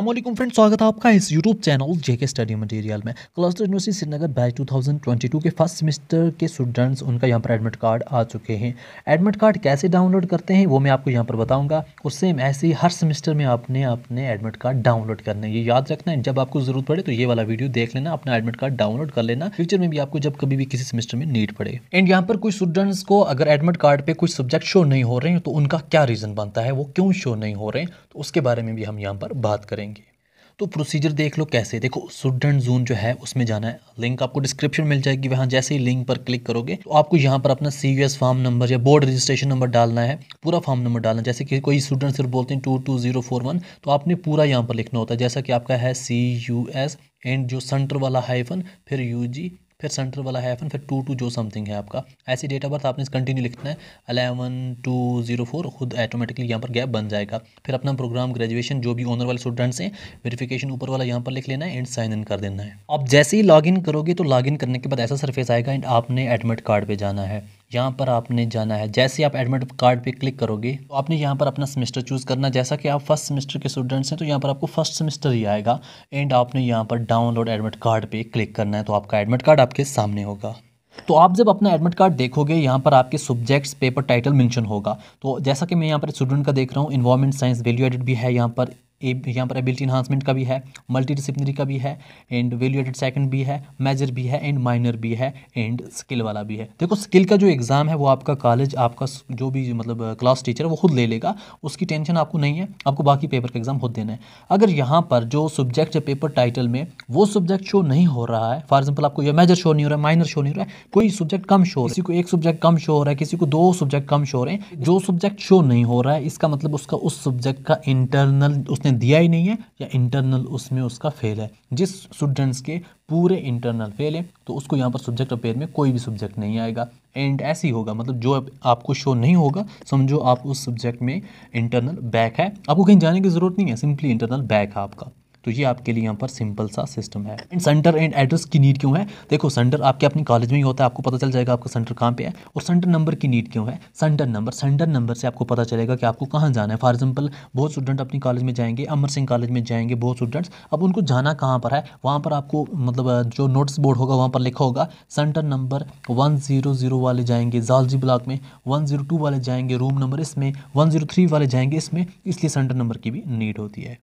अमोलिकम friend स्वागत है आपका इस YouTube channel JK study material में क्लस्टर यूनिवर्सिटी श्रीनगर बैच 2022 के फर्स्ट सेमेस्टर के स्टूडेंट्स उनका यहाँ पर एडमिट कार्ड आ चुके हैं एडमिट कार्ड कैसे डाउनलोड करते हैं वो मैं आपको यहाँ पर बताऊंगा और सेम ऐसे ही हर सेमेस्टर में आपने अपने एडमिट कार्ड डाउनलोड करना है ये याद रखना है जब आपको जरूरत पड़े तो ये वाला वीडियो देख लेना अपना एडमिट कार्ड डाउनलोड कर लेना फ्यूचर में भी आपको जब कभी भी किसी सेमेस्टर में नीड पड़े एंड यहाँ पर कुछ स्टूडेंट्स को अगर एडमिट कार्ड पर कुछ सब्जेक्ट शो नहीं हो रहे हैं तो उनका क्या रीज़न बनता है वो क्यों शो नहीं हो रहे हैं तो उसके बारे में भी हम यहाँ पर बात करेंगे तो प्रोसीजर देख लो कैसे देखो स्टूडेंट जोन जून जो है उसमें जाना है लिंक आपको डिस्क्रिप्शन मिल जाएगी वहाँ जैसे ही लिंक पर क्लिक करोगे तो आपको यहाँ पर अपना सी एस फॉर्म नंबर या बोर्ड रजिस्ट्रेशन नंबर डालना है पूरा फॉर्म नंबर डालना जैसे कि कोई स्टूडेंट सिर्फ बोलते हैं two two zero four one तो आपने पूरा यहाँ पर लिखना होता है जैसा कि आपका है सी यू एस एंड जो सेंटर वाला हाइफन फिर यू जी फिर सेंटर वाला हैफन फिर टू टू जो समथिंग है आपका ऐसी डेट ऑफ बर्थ आपने कंटिन्यू लिखना है अलेवन टू जीरो फोर खुद ऑटोमेटिकली यहाँ पर गैप बन जाएगा फिर अपना प्रोग्राम ग्रेजुएशन जो भी ऑनर वाले स्टूडेंट्स हैं वेरीफिकेशन ऊपर वाला यहाँ पर लिख लेना है एंड साइन इन कर देना है आप जैसे ही लॉग करोगे तो लॉग इन करने के बाद ऐसा सरफेस आएगा एंड आपने एडमिट कार्ड पर जाना है यहाँ पर आपने जाना है जैसे आप एडमिट कार्ड पे क्लिक करोगे तो आपने यहाँ पर अपना सेमेस्टर चूज़ करना जैसा कि आप फर्स्ट सेमेस्टर के स्टूडेंट्स हैं तो यहाँ पर आपको फर्स्ट सेमेस्टर ही आएगा एंड आपने यहाँ पर डाउनलोड एडमिट कार्ड पे क्लिक करना है तो आपका एडमिट कार्ड आपके सामने होगा तो आप जब अपना एडमिट कार्ड देखोगे यहाँ पर आपके सब्जेक्ट्स पेपर टाइटल मेंशन होगा तो जैसा कि मैं यहाँ पर स्टूडेंट का देख रहा हूँ इन्वायरमेंट साइंस वैल्यू एडिट भी है यहाँ पर यहाँ पर एबिलिटी इन्हांसमेंट का भी है मल्टी डिसिप्लिनरी का भी है एंड वैल्यू एडेड सेकंड भी है मेजर भी है एंड माइनर भी है एंड स्किल वाला भी है देखो स्किल का जो एग्ज़ाम है वो आपका कॉलेज आपका जो भी मतलब क्लास टीचर है वो खुद ले लेगा उसकी टेंशन आपको नहीं है आपको बाकी पेपर का एग्ज़ाम खुद देना है अगर यहाँ पर जो सब्जेक्ट है पेपर टाइटल में वो सब्जेक्ट शो नहीं हो रहा है फॉर एग्जाम्पल आपको यह मेजर शो नहीं हो रहा है माइनर शो नहीं हो रहा है कोई सब्जेक्ट कम शो किसी को एक सब्जेक्ट कम शो हो रहा है किसी को दो सब्जेक्ट कम शो हो रहे हैं जो सब्जेक्ट शो नहीं हो रहा है इसका मतलब उसका उस सब्जेक्ट का इंटरनल उसने उसने दिया ही नहीं है या इंटरनल उसमें उसका फेल है जिस स्टूडेंट्स के पूरे इंटरनल फेल है तो उसको यहाँ पर सब्जेक्ट अपेयर में कोई भी सब्जेक्ट नहीं आएगा एंड ऐसे ही होगा मतलब जो आपको शो नहीं होगा समझो आप उस सब्जेक्ट में इंटरनल बैक है आपको कहीं जाने की ज़रूरत नहीं है सिंपली इंटरनल बैक है आपका तो ये आपके लिए यहाँ पर सिंपल सा सिस्टम है एंड सेंटर एंड एड्रेस की नीड क्यों है देखो सेंटर आपके अपनी कॉलेज में ही होता है आपको पता चल जाएगा आपका सेंटर कहाँ पे है और सेंटर नंबर की नीड क्यों है सेंटर नंबर सेंटर नंबर से आपको पता चलेगा कि आपको कहाँ जाना है फॉर एग्जाम्पल बहुत स्टूडेंट अपनी कॉलेज में जाएंगे अमर सिंह कॉलेज में जाएंगे बहुत स्टूडेंट्स अब उनको जाना कहाँ पर है वहाँ पर आपको मतलब जो नोट्स बोर्ड होगा वहाँ पर लिखा होगा centre number one zero zero वाले जाएंगे जालजी ब्लॉक में वन जीरो टू वाले जाएंगे रूम नंबर इसमें वन जीरो थ्री वाले जाएंगे इसमें इसलिए सेंटर नंबर की भी नीड होती है